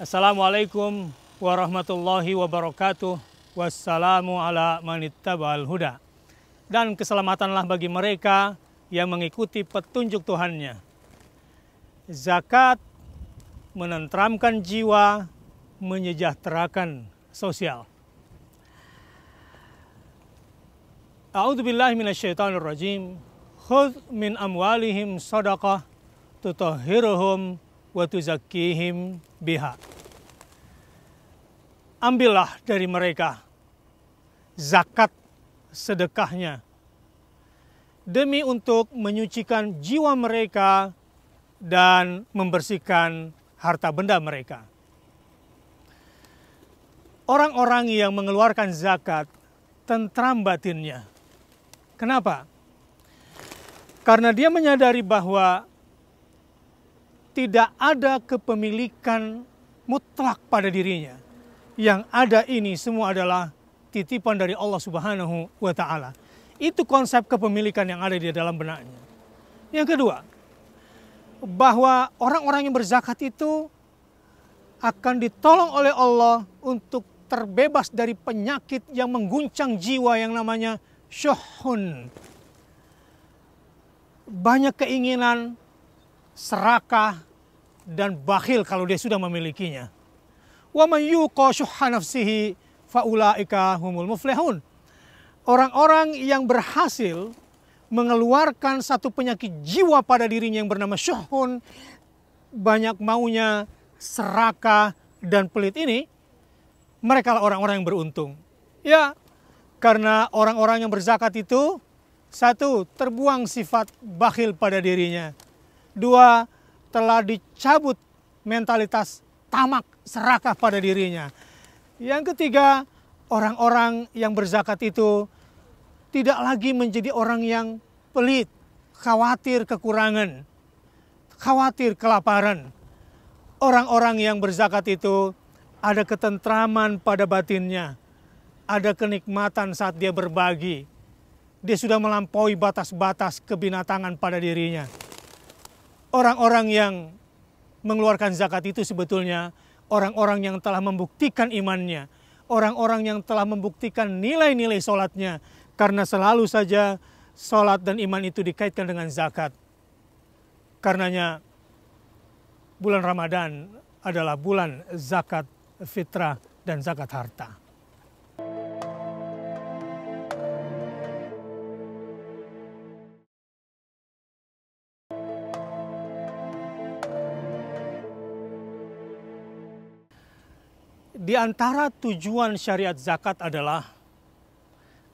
Assalamualaikum warahmatullahi wabarakatuh. Wassalamu ala manittabal huda. Dan keselamatanlah bagi mereka yang mengikuti petunjuk Tuhannya. Zakat menentramkan jiwa, menyejahterakan sosial. A'udzubillahiminasyaitanirrojim khud min amwalihim sadaqah tutahhiruhum wa tuzakkihim biha. Ambillah dari mereka zakat sedekahnya demi untuk menyucikan jiwa mereka dan membersihkan harta benda mereka. Orang-orang yang mengeluarkan zakat tentram batinnya. Kenapa? Karena dia menyadari bahwa tidak ada kepemilikan mutlak pada dirinya. Yang ada ini semua adalah titipan dari Allah Subhanahu wa taala. Itu konsep kepemilikan yang ada di dalam benaknya. Yang kedua, bahwa orang-orang yang berzakat itu akan ditolong oleh Allah untuk terbebas dari penyakit yang mengguncang jiwa yang namanya syuhun, banyak keinginan, serakah, dan bakhil kalau dia sudah memilikinya. Wa man شُحَّ نَفْسِهِ faulaika humul الْمُفْلِحُونَ Orang-orang yang berhasil mengeluarkan satu penyakit jiwa pada dirinya yang bernama syuhun, banyak maunya, serakah, dan pelit ini, mereka orang-orang yang beruntung. Ya, karena orang-orang yang berzakat itu satu, terbuang sifat bakhil pada dirinya. Dua, telah dicabut mentalitas tamak serakah pada dirinya. Yang ketiga, orang-orang yang berzakat itu tidak lagi menjadi orang yang pelit, khawatir kekurangan, khawatir kelaparan. Orang-orang yang berzakat itu ada ketentraman pada batinnya, ada kenikmatan saat dia berbagi, dia sudah melampaui batas-batas kebinatangan pada dirinya. Orang-orang yang mengeluarkan zakat itu sebetulnya orang-orang yang telah membuktikan imannya, orang-orang yang telah membuktikan nilai-nilai sholatnya, karena selalu saja sholat dan iman itu dikaitkan dengan zakat. Karenanya bulan Ramadan adalah bulan zakat fitrah dan zakat harta. Di antara tujuan syariat zakat adalah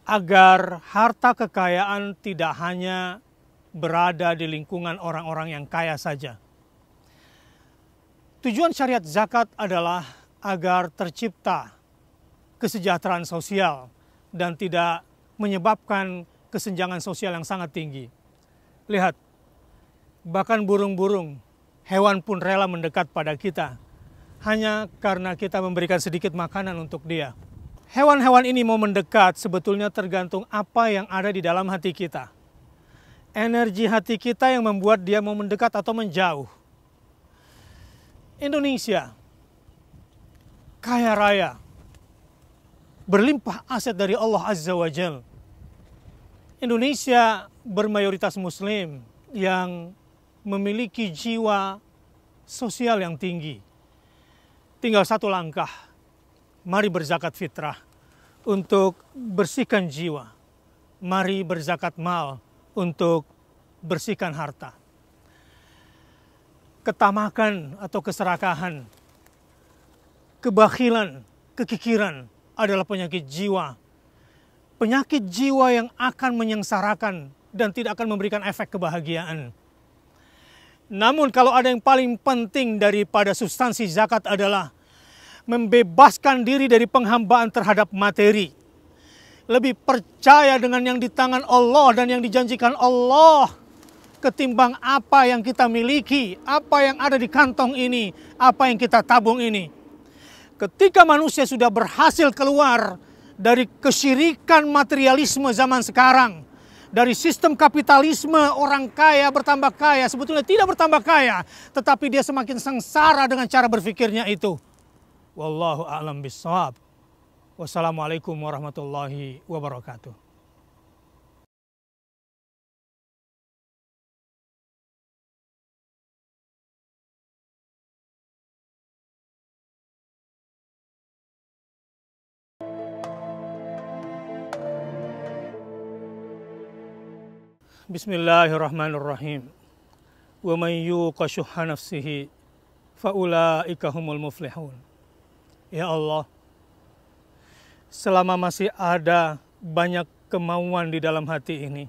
agar harta kekayaan tidak hanya berada di lingkungan orang-orang yang kaya saja. Tujuan syariat zakat adalah agar tercipta kesejahteraan sosial dan tidak menyebabkan kesenjangan sosial yang sangat tinggi. Lihat, bahkan burung-burung, hewan pun rela mendekat pada kita hanya karena kita memberikan sedikit makanan untuk dia. Hewan-hewan ini mau mendekat sebetulnya tergantung apa yang ada di dalam hati kita. Energi hati kita yang membuat dia mau mendekat atau menjauh. Indonesia kaya raya, berlimpah aset dari Allah Azza wa Jal. Indonesia bermayoritas muslim yang memiliki jiwa sosial yang tinggi. Tinggal satu langkah. Mari berzakat fitrah untuk bersihkan jiwa. Mari berzakat mal untuk bersihkan harta. Ketamakan atau keserakahan, kebahilan, kekikiran adalah penyakit jiwa. Penyakit jiwa yang akan menyengsarakan dan tidak akan memberikan efek kebahagiaan. Namun kalau ada yang paling penting daripada substansi zakat adalah membebaskan diri dari penghambaan terhadap materi. Lebih percaya dengan yang di tangan Allah dan yang dijanjikan Allah ketimbang apa yang kita miliki, apa yang ada di kantong ini, apa yang kita tabung ini. Ketika manusia sudah berhasil keluar dari kesyirikan materialisme zaman sekarang, dari sistem kapitalisme orang kaya bertambah kaya sebetulnya tidak bertambah kaya tetapi dia semakin sengsara dengan cara berpikirnya itu. Wallahu a'lam bishawab. Wassalamualaikum warahmatullahi wabarakatuh. Bismillahirrahmanirrahim. Wa man yuqa ومن nafsihi شح نفسه فأولئك Ya Allah, selama masih ada banyak kemauan di dalam hati ini,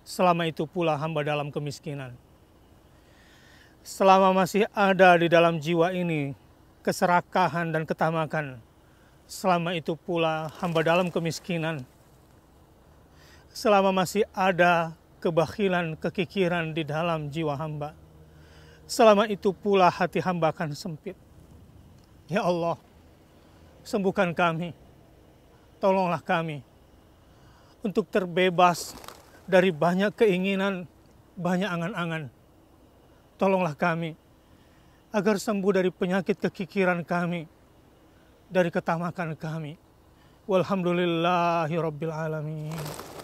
selama itu pula hamba dalam kemiskinan. Selama masih ada di dalam jiwa ini keserakahan dan ketamakan, selama itu pula hamba dalam kemiskinan. Selama masih ada kebakilan kekikiran di dalam jiwa hamba. Selama itu pula hati hamba akan sempit. Ya Allah, sembuhkan kami. Tolonglah kami untuk terbebas dari banyak keinginan, banyak angan-angan. Tolonglah kami agar sembuh dari penyakit kekikiran kami, dari ketamakan kami. Walhamdulillahirrabbilalamin.